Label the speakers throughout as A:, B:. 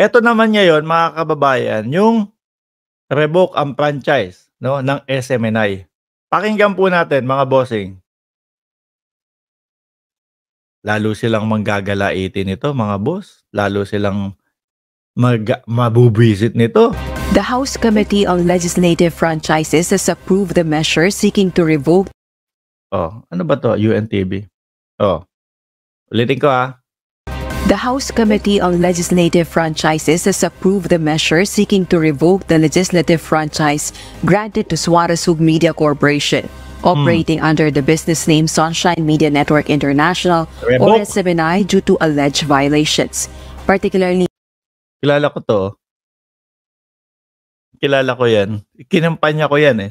A: Ito naman ngayon mga kababayan, yung revoke ang franchise no, ng SMNI. Pakinggan po natin mga bossing. Lalo silang manggagalaitin nito mga boss. Lalo silang mag mabubisit nito.
B: The House Committee on Legislative Franchises has approved the measure seeking to revoke
A: Oh, ano ba to? UNTV. Oh. Ulitin ko ah.
B: The House Committee on Legislative Franchises has approved the measure seeking to revoke the legislative franchise granted to Suarezug Media Corporation, operating mm. under the business name Sunshine Media Network International or SMNI due to alleged violations. Particularly,
A: Kilala ko to. Kilala ko yan. Kinampanya ko yan eh.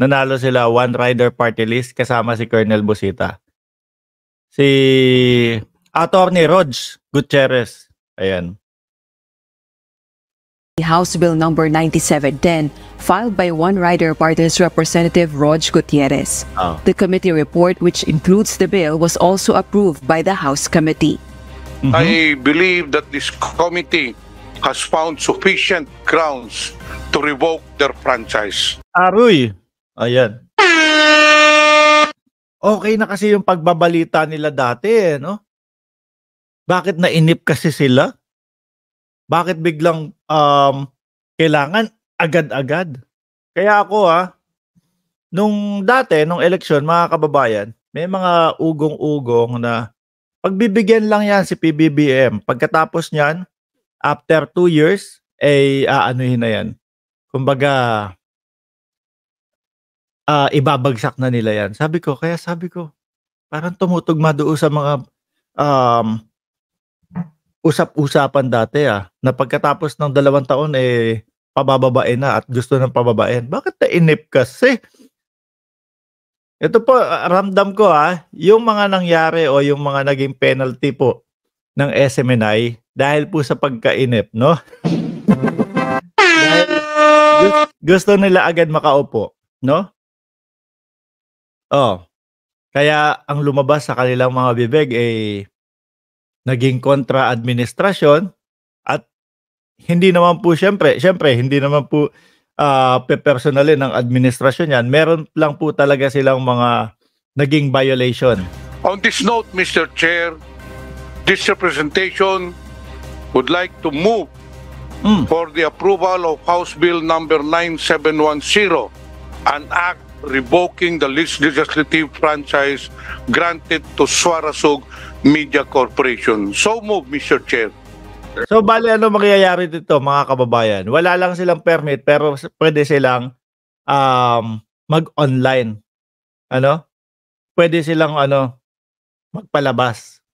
A: Nanalo sila One Rider Party List kasama si Colonel Busita. Si Attorney Rods Gutierrez. Ayan.
B: House Bill number 9710 filed by One Rider Party's Representative Rog Gutierrez. Oh. The committee report which includes the bill was also approved by the House committee.
C: Mm -hmm. I believe that this committee has found sufficient grounds to revoke their franchise.
A: Aroy. Ayan. Okay na kasi yung pagbabalita nila dati, eh, no? Bakit nainip kasi sila? Bakit biglang um, kailangan agad-agad? Kaya ako ha, ah, nung dati, nung eleksyon, mga kababayan, may mga ugong-ugong na pagbibigyan lang yan si PBBM. Pagkatapos niyan, after two years, ay eh, aanuhin na yan. Kumbaga, uh, ibabagsak na nila yan. Sabi ko, kaya sabi ko, parang tumutugma doon sa mga um, usap-usapan dati ah, na pagkatapos ng dalawang taon eh pabababain na at gusto ng pababain. Bakit na inip kasi? Ito po, ah, ramdam ko ah, yung mga nangyari o yung mga naging penalty po ng SMNI dahil po sa pagkainip, no? gusto nila agad makaupo, no? Oh. Kaya ang lumabas sa kanilang mga bibig ay eh, naging kontra-administrasyon at hindi naman po siyempre, siyempre hindi naman po uh, ah, pe ng administrasyon yan. Meron lang po talaga silang mga naging violation. On
C: this note, Mr. Chair, this representation would like to move mm. for the approval of House Bill number 9710, an act revoking the legislative franchise granted to Suarasog Media Corporation. So move, Mr. Chair.
A: So bali ano mangyayari dito mga kababayan? Wala lang silang permit pero pwede silang um, mag-online. Ano? Pwede silang ano magpalabas.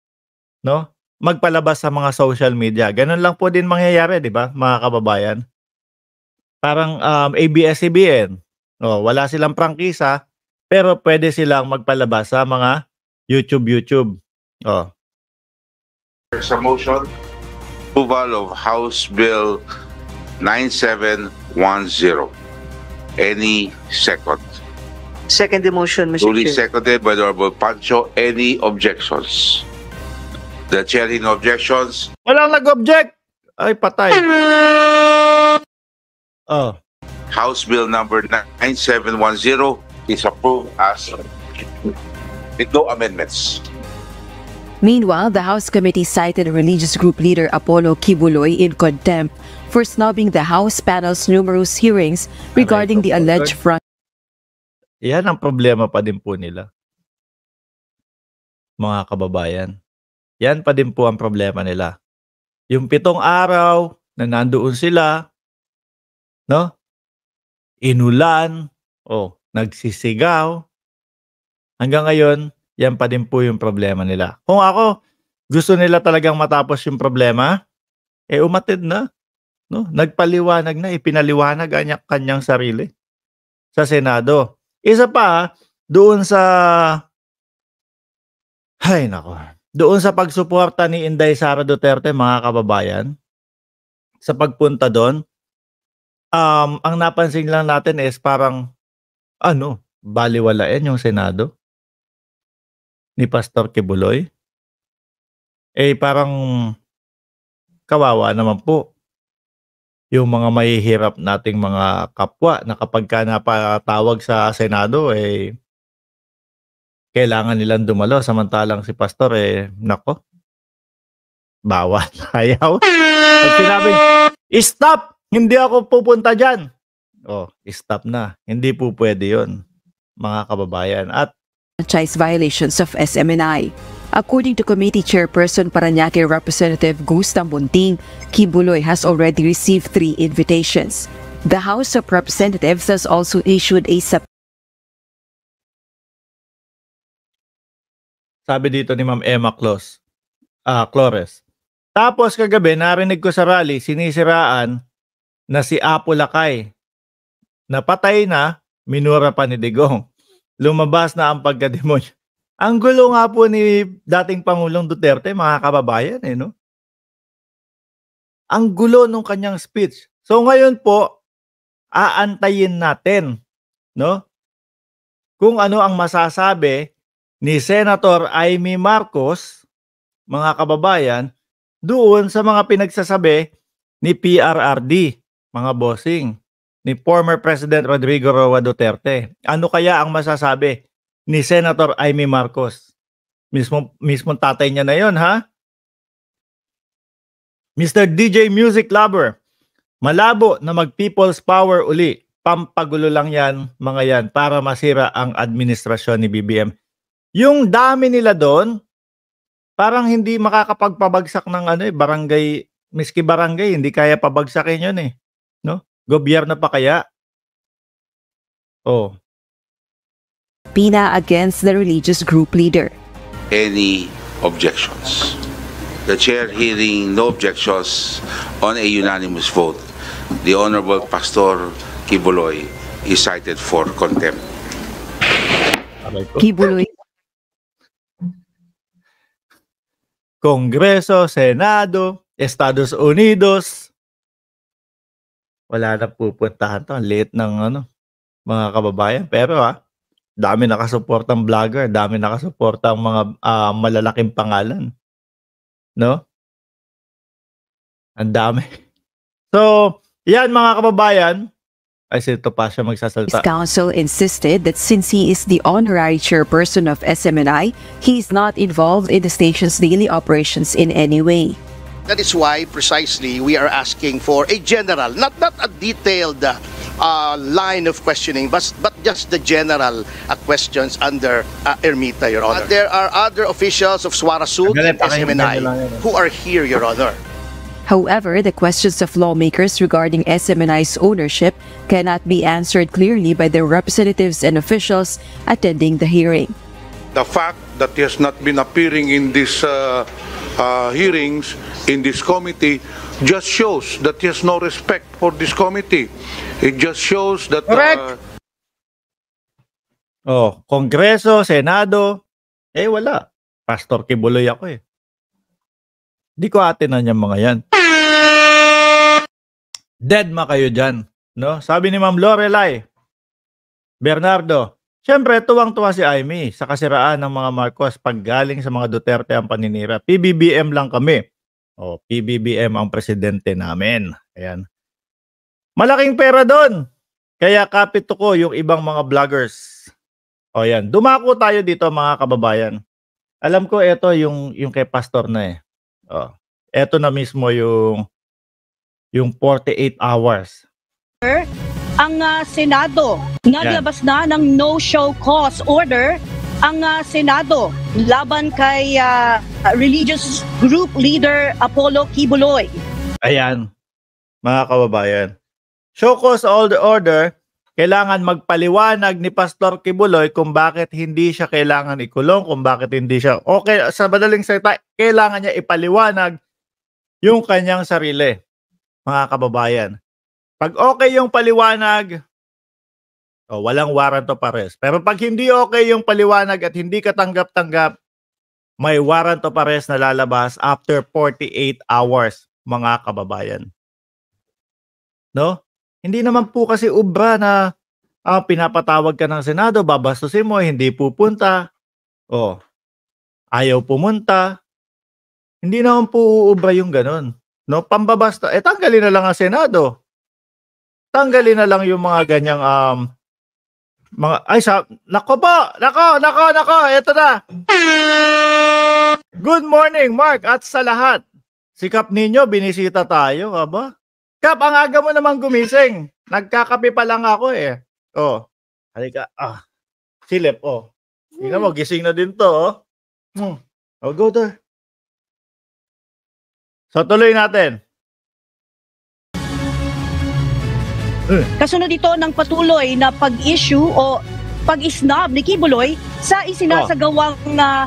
A: No? Magpalabas sa mga social media. Ganun lang po din mangyayari, di ba, mga kababayan? Parang um, ABS-CBN, Oh, wala silang prangkisa, pero pwede silang magpalabas sa mga YouTube YouTube. Oh. There's a motion approval of
C: House Bill 9710. Any second.
A: Second the motion, Mr. Duly Chair.
C: seconded by Honorable Pancho. Any objections? The chair in objections.
A: Walang nag-object! Ay, patay. Oh.
C: House Bill number 9710 is approved as with no amendments.
B: Meanwhile, the House committee cited religious group leader Apollo Kibuloy in contempt for snubbing the House panel's numerous hearings regarding the alleged front.
A: Yan ang problema pa din po nila. Mga kababayan. Yan pa din po ang problema nila. Yung pitong araw na nandoon sila, no? inulan, o nagsisigaw. Hanggang ngayon, yan pa din po yung problema nila. Kung ako, gusto nila talagang matapos yung problema, eh umatid na. No? Nagpaliwanag na, ipinaliwanag ang kanyang sarili sa Senado. Isa pa, doon sa... Ay, nako. Doon sa pagsuporta ni Inday Sara Duterte, mga kababayan, sa pagpunta doon, um, ang napansin lang natin is parang, ano, baliwalain yung Senado ni Pastor Kibuloy. Eh parang kawawa naman po yung mga mahihirap nating mga kapwa na kapag ka napatawag sa Senado, eh, kailangan nilang dumalo. Samantalang si Pastor, eh, nako, bawal, ayaw. Pag sinabing, stop! Hindi ako pupunta dyan. Oh, stop na. Hindi po pwede yon, mga kababayan. At franchise
B: violations of SMNI. According to committee chairperson Paranaque Representative Gustang Bunting, Kibuloy has already received three invitations. The House of Representatives has also issued
A: a sub Sabi dito ni Ma'am Emma Close, uh, ah, Clores. Tapos kagabi, narinig ko sa rally, sinisiraan na si Apo Lakay. Napatay na, minura pa ni Digong. Lumabas na ang pagkademonyo. Ang gulo nga po ni dating Pangulong Duterte, mga kababayan, eh, no? Ang gulo nung kanyang speech. So ngayon po, aantayin natin, no? Kung ano ang masasabi ni Senator Amy Marcos, mga kababayan, doon sa mga pinagsasabi ni PRRD mga bossing, ni former President Rodrigo Roa Duterte. Ano kaya ang masasabi ni Senator Amy Marcos? Mismo, mismo tatay niya na yon ha? Mr. DJ Music Lover, malabo na mag-people's power uli. Pampagulo lang yan, mga yan, para masira ang administrasyon ni BBM. Yung dami nila doon, parang hindi makakapagpabagsak ng ano eh, barangay, miski barangay, hindi kaya pabagsakin yun eh na pa kaya? Oh.
B: Pina against the religious group leader.
C: Any objections? The chair hearing no objections on a unanimous vote. The Honorable Pastor Kibuloy is cited for contempt.
A: Kibuloy. Congreso, Senado, Estados Unidos, wala na pupuntahan 'to, ang liit ng ano, mga kababayan. Pero, ah, dami nakasuportang vlogger, dami nakasuportang mga, ah, malalaking pangalan, 'no? Ang dami. So, 'yan mga kababayan, ay si Topacio His magsasalita. counsel
B: insisted that since he is the honorary chairperson of SMNI, he is not involved in the station's daily operations in any way.
A: That is why precisely we are asking for a general, not, not a detailed uh, line of questioning, but, but just the general uh, questions under uh, Ermita, Your Honor. But there are other officials of swarasu SMNI eh. who are here, Your Honor.
B: However, the questions of lawmakers regarding SMNI's ownership cannot be answered clearly by their representatives and officials attending the hearing.
C: The fact that he has not been appearing in these uh, uh, hearings, in this committee, just shows that he has no respect for this committee. It just shows that... Uh, Correct!
A: Uh, oh, Kongreso, Senado, eh wala. Pastor Kibuloy ako eh. Di ko atin yung mga yan. Dead ma kayo dyan. No? Sabi ni Ma'am Lorelai, Bernardo, Siyempre, tuwang-tuwa si Amy sa kasiraan ng mga Marcos paggaling sa mga Duterte ang paninira. PBBM lang kami. O, PBBM ang presidente namin. Ayan. Malaking pera doon. Kaya kapito ko yung ibang mga vloggers. O yan, dumako tayo dito mga kababayan. Alam ko ito yung, yung kay pastor na eh. O, ito na mismo yung, yung 48 hours.
C: Sir, ang uh, Senado. Naglabas na ng no-show cause order ang uh, Senado laban kay uh, religious group leader Apollo Kibuloy.
A: Ayan, mga kababayan. Show cause all the order, kailangan magpaliwanag ni Pastor Kibuloy kung bakit hindi siya kailangan ikulong, kung bakit hindi siya. Okay, sa madaling salita, kailangan niya ipaliwanag yung kanyang sarili, mga kababayan. Pag okay yung paliwanag, oh, walang warrant of arrest. Pero pag hindi okay yung paliwanag at hindi katanggap-tanggap, may warrant of arrest na lalabas after 48 hours, mga kababayan. No? Hindi naman po kasi ubra na ah, pinapatawag ka ng Senado, babastusin mo, hindi pupunta. Oh, ayaw pumunta. Hindi naman po uubra yung ganun. No, pambabasta. Eh, tanggalin na lang ang Senado tanggalin na lang yung mga ganyang um, mga ay sa nako po nako nako nako eto na good morning Mark at sa lahat sikap ninyo binisita tayo aba kap ang aga mo namang gumising nagkakape pa lang ako eh oh halika ah silip oh tingnan mo gising na din to oh, hmm, oh go there so tuloy natin Kasunod ito ng patuloy na pag-issue
C: o pag-snob ni Kibuloy sa isinasagawang uh,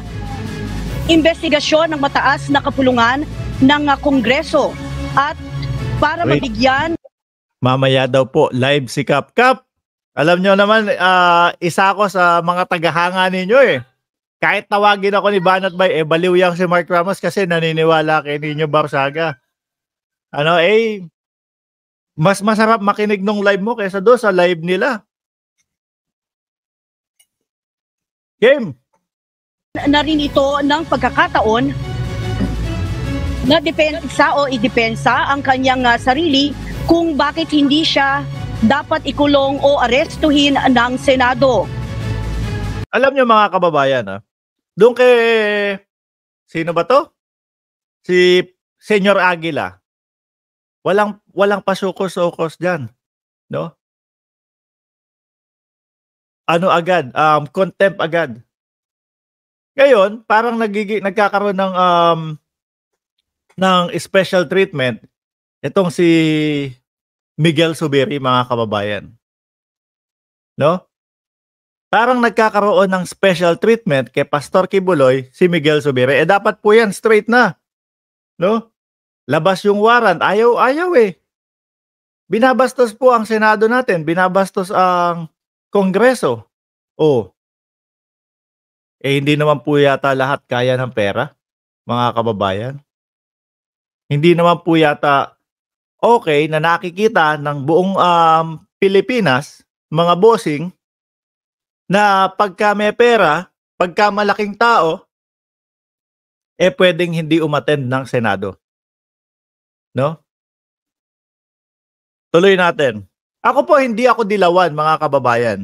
C: investigasyon ng mataas na kapulungan ng uh, Kongreso at
A: para Wait. mabigyan mamaya daw po live si Kap Kap alam nyo naman uh, isa ako sa mga tagahanga ninyo eh kahit tawagin ako ni Banat Bay eh baliw yang si Mark Ramos kasi naniniwala kay ninyo Barsaga ano eh mas masarap makinig nung live mo kaysa do sa live nila. Game!
C: Na rin ito ng pagkakataon na depensa o idepensa ang kanyang uh, sarili kung bakit hindi siya dapat ikulong o arestuhin ng
A: Senado. Alam niyo mga kababayan, ha? Ah, doon kay sino ba to? Si Senyor Aguila. Walang walang pasukos-sukos diyan, no? Ano agad? Um, contempt agad. Ngayon, parang nagigi nagkakaroon ng um, ng special treatment itong si Miguel Subiri mga kababayan. No? Parang nagkakaroon ng special treatment kay Pastor Kibuloy si Miguel Subiri. Eh dapat po yan straight na. No? Labas yung warrant. Ayaw, ayaw eh binabastos po ang Senado natin, binabastos ang Kongreso. Oh. Eh hindi naman po yata lahat kaya ng pera, mga kababayan. Hindi naman po yata okay na nakikita ng buong um, Pilipinas, mga bossing, na pagka may pera, pagka malaking tao, eh pwedeng hindi umattend ng Senado. No? Tuloy natin. Ako po hindi ako dilawan mga kababayan.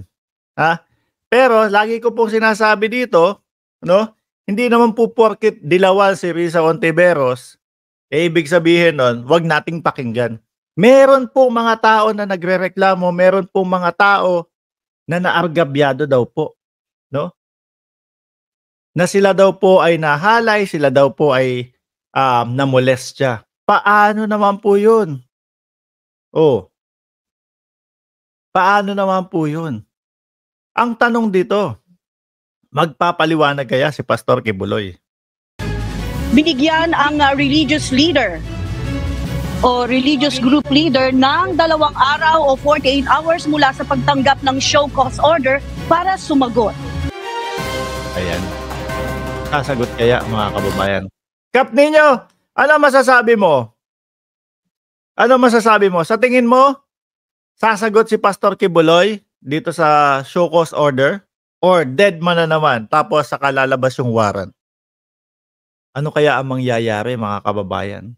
A: Ha? Pero lagi ko pong sinasabi dito, no? Hindi naman po porket dilawan si Risa Ontiveros, eh ibig sabihin nun, wag nating pakinggan. Meron po mga tao na nagrereklamo, meron po mga tao na naargabyado daw po, no? Na sila daw po ay nahalay, sila daw po ay um, namolestya. Paano naman po 'yun? Oh. Paano naman po 'yun? Ang tanong dito, magpapaliwanag kaya si Pastor Kibuloy?
C: Binigyan ang ah, religious leader o religious group leader ng dalawang araw o 48 hours mula sa pagtanggap ng show cause
A: order para sumagot. Ayan. Kasagot kaya mga kababayan. Kap ninyo, ano masasabi mo? Ano masasabi mo? Sa tingin mo, sasagot si Pastor Kibuloy dito sa show cause order or dead man na naman tapos saka lalabas yung warrant? Ano kaya ang mangyayari mga kababayan?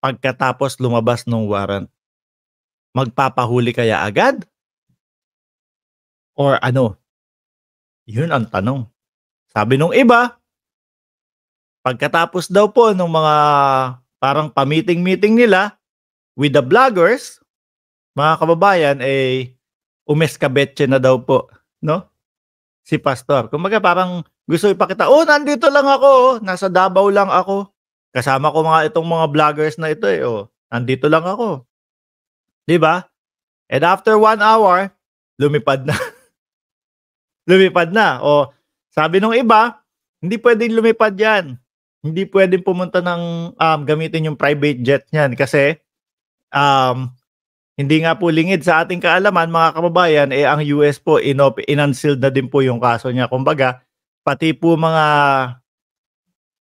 A: Pagkatapos lumabas ng warrant, magpapahuli kaya agad? Or ano? Yun ang tanong. Sabi nung iba, pagkatapos daw po ng mga parang pa-meeting-meeting nila with the vloggers, mga kababayan, ay eh, umeskabetse na daw po, no? Si Pastor. Kumbaga parang gusto ipakita, oh, nandito lang ako, oh. nasa Davao lang ako. Kasama ko mga itong mga vloggers na ito eh, oh. Nandito lang ako. 'Di ba? And after one hour, lumipad na. lumipad na. O sabi nung iba, hindi pwedeng lumipad 'yan hindi pwedeng pumunta ng um, gamitin yung private jet niyan kasi um, hindi nga po lingid sa ating kaalaman mga kababayan eh ang US po inop inunsealed na din po yung kaso niya kumbaga pati po mga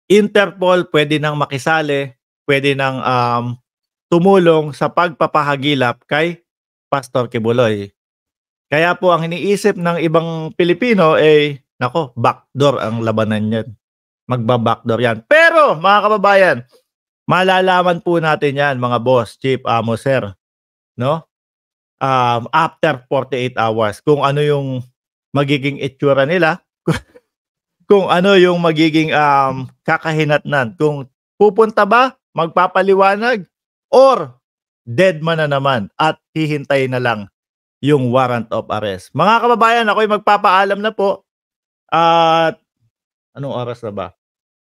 A: Interpol pwede nang makisali, pwede nang um, tumulong sa pagpapahagilap kay Pastor Kibuloy. Kaya po ang iniisip ng ibang Pilipino ay eh, nako, backdoor ang labanan niyan magba-backdoor yan. Pero mga kababayan, malalaman po natin yan mga boss, chief, amo, sir. No? Um, after 48 hours kung ano yung magiging itsura nila, kung ano yung magiging um, kakahinatnan, kung pupunta ba, magpapaliwanag, or dead man na naman at hihintay na lang yung warrant of arrest. Mga kababayan, ako'y magpapaalam na po at Anong oras na ba?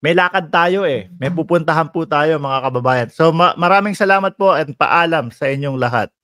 A: May lakad tayo eh. May pupuntahan po tayo mga kababayan. So ma- maraming salamat po at paalam sa inyong lahat.